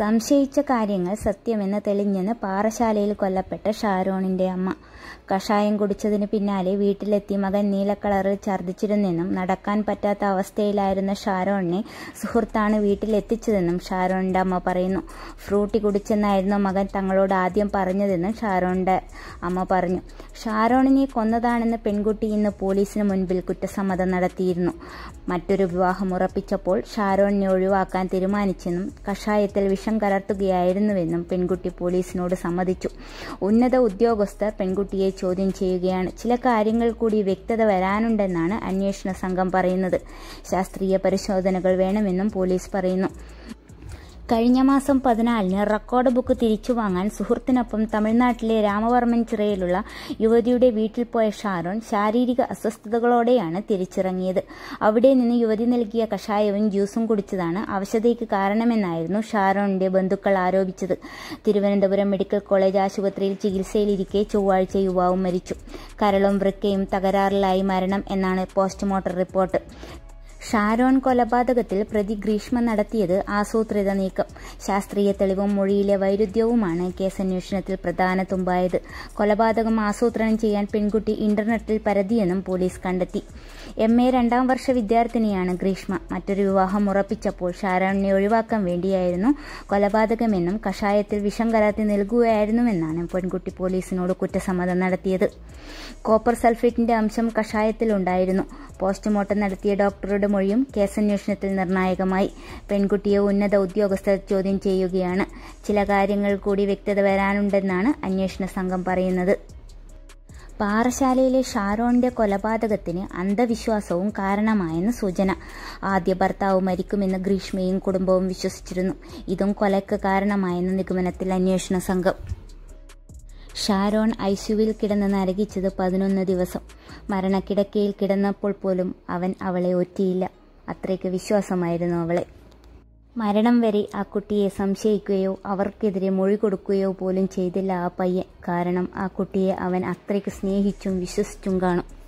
സംശയിച്ച കാര്യങ്ങൾ സത്യമെന്ന് തെളിഞ്ഞെന്ന് പാറശാലയിൽ കൊല്ലപ്പെട്ട ഷാരോണിന്റെ അമ്മ കഷായം കുടിച്ചതിന് പിന്നാലെ വീട്ടിലെത്തി മകൻ നീലക്കളറിൽ ഛർദ്ദിച്ചിരുന്നെന്നും നടക്കാൻ പറ്റാത്ത അവസ്ഥയിലായിരുന്ന ഷാരോണിനെ സുഹൃത്താണ് വീട്ടിലെത്തിച്ചതെന്നും ഷാരോണിന്റെ അമ്മ പറയുന്നു ഫ്രൂട്ടി കുടിച്ചെന്നായിരുന്നു മകൻ തങ്ങളോട് ആദ്യം പറഞ്ഞതെന്നും ഷാരോണിന്റെ അമ്മ പറഞ്ഞു ഷാരോണിനെ കൊന്നതാണെന്ന് പെൺകുട്ടി ഇന്ന് പോലീസിന് മുൻപിൽ കുറ്റസമ്മതം നടത്തിയിരുന്നു മറ്റൊരു വിവാഹം ഉറപ്പിച്ചപ്പോൾ ഷാരോണിനെ ഒഴിവാക്കാൻ തീരുമാനിച്ചെന്നും കഷായത്തിൽ വിഷ ദേഷ്യം കലർത്തുകയായിരുന്നുവെന്നും പെൺകുട്ടി പോലീസിനോട് സമ്മതിച്ചു ഉന്നത ഉദ്യോഗസ്ഥർ പെൺകുട്ടിയെ ചോദ്യം ചെയ്യുകയാണ് ചില കാര്യങ്ങൾ കൂടി വ്യക്തത വരാനുണ്ടെന്നാണ് അന്വേഷണ സംഘം പറയുന്നത് ശാസ്ത്രീയ പരിശോധനകൾ വേണമെന്നും പോലീസ് പറയുന്നു കഴിഞ്ഞ മാസം പതിനാലിന് റെക്കോർഡ് ബുക്ക് തിരിച്ചു വാങ്ങാൻ സുഹൃത്തിനൊപ്പം തമിഴ്നാട്ടിലെ രാമവർമ്മൻ ചിറയിലുള്ള യുവതിയുടെ വീട്ടിൽ പോയ ഷാരോൺ ശാരീരിക അസ്വസ്ഥതകളോടെയാണ് തിരിച്ചിറങ്ങിയത് അവിടെ നിന്ന് യുവതി നൽകിയ കഷായവും ജ്യൂസും കുടിച്ചതാണ് അവശതയ്ക്ക് കാരണമെന്നായിരുന്നു ഷാരോണിന്റെ ബന്ധുക്കൾ ആരോപിച്ചത് തിരുവനന്തപുരം മെഡിക്കൽ കോളേജ് ആശുപത്രിയിൽ ചികിത്സയിലിരിക്കെ ചൊവ്വാഴ്ച യുവാവും മരിച്ചു കരളും വൃക്കയും തകരാറിലായി മരണം എന്നാണ് പോസ്റ്റ്മോർട്ടം റിപ്പോർട്ട് ഷാരോൺ കൊലപാതകത്തിൽ പ്രതി ഗ്രീഷ്മ നടത്തിയത് ആസൂത്രിത നീക്കം ശാസ്ത്രീയ തെളിവും മൊഴിയിലെ വൈരുദ്ധ്യവുമാണ് കേസന്വേഷണത്തിൽ പ്രധാന തുമ്പായത് കൊലപാതകം ആസൂത്രണം ചെയ്യാൻ പെൺകുട്ടി ഇന്റർനെറ്റിൽ പരതിയെന്നും പോലീസ് കണ്ടെത്തി എം എ രണ്ടാം വർഷ വിദ്യാർത്ഥിനിയാണ് ഗ്രീഷ്മ മറ്റൊരു വിവാഹം ഉറപ്പിച്ചപ്പോൾ ഷാരോണിനെ ഒഴിവാക്കാൻ വേണ്ടിയായിരുന്നു കൊലപാതകമെന്നും കഷായത്തിൽ വിഷം കലാത്തി നൽകുകയായിരുന്നുവെന്നാണ് പെൺകുട്ടി പോലീസിനോട് കുറ്റസമ്മതം നടത്തിയത് കോപ്പർ സൾഫേറ്റിന്റെ അംശം കഷായത്തിലുണ്ടായിരുന്നു പോസ്റ്റ്മോർട്ടം നടത്തിയ ഡോക്ടറുടെ മൊഴിയും കേസന്വേഷണത്തിൽ നിർണായകമായി പെൺകുട്ടിയെ ഉന്നത ഉദ്യോഗസ്ഥർ ചോദ്യം ചെയ്യുകയാണ് ചില കാര്യങ്ങൾ കൂടി വ്യക്തത വരാനുണ്ടെന്നാണ് അന്വേഷണ സംഘം പറയുന്നത് പാറശാലയിലെ ഷാരോണിന്റെ കൊലപാതകത്തിന് അന്ധവിശ്വാസവും കാരണമായെന്ന് സൂചന ആദ്യ ഭർത്താവ് മരിക്കുമെന്ന് ഗ്രീഷ്മയും കുടുംബവും വിശ്വസിച്ചിരുന്നു ഇതും കൊലയ്ക്ക് കാരണമായെന്ന് നിഗമനത്തിൽ അന്വേഷണ സംഘം ഷാരോൺ ഐസ്യുവിൽ കിടന്ന് നരകിച്ചത് പതിനൊന്ന് ദിവസം മരണക്കിടക്കയിൽ കിടന്നപ്പോൾ പോലും അവൻ അവളെ ഒറ്റിയില്ല അത്രയ്ക്ക് വിശ്വാസമായിരുന്നു അവളെ മരണം വരെ ആ കുട്ടിയെ സംശയിക്കുകയോ അവർക്കെതിരെ മൊഴി കൊടുക്കുകയോ പോലും ചെയ്തില്ല ആ പയ്യൻ കാരണം ആ കുട്ടിയെ അവൻ അത്രയ്ക്ക് സ്നേഹിച്ചും വിശ്വസിച്ചും കാണും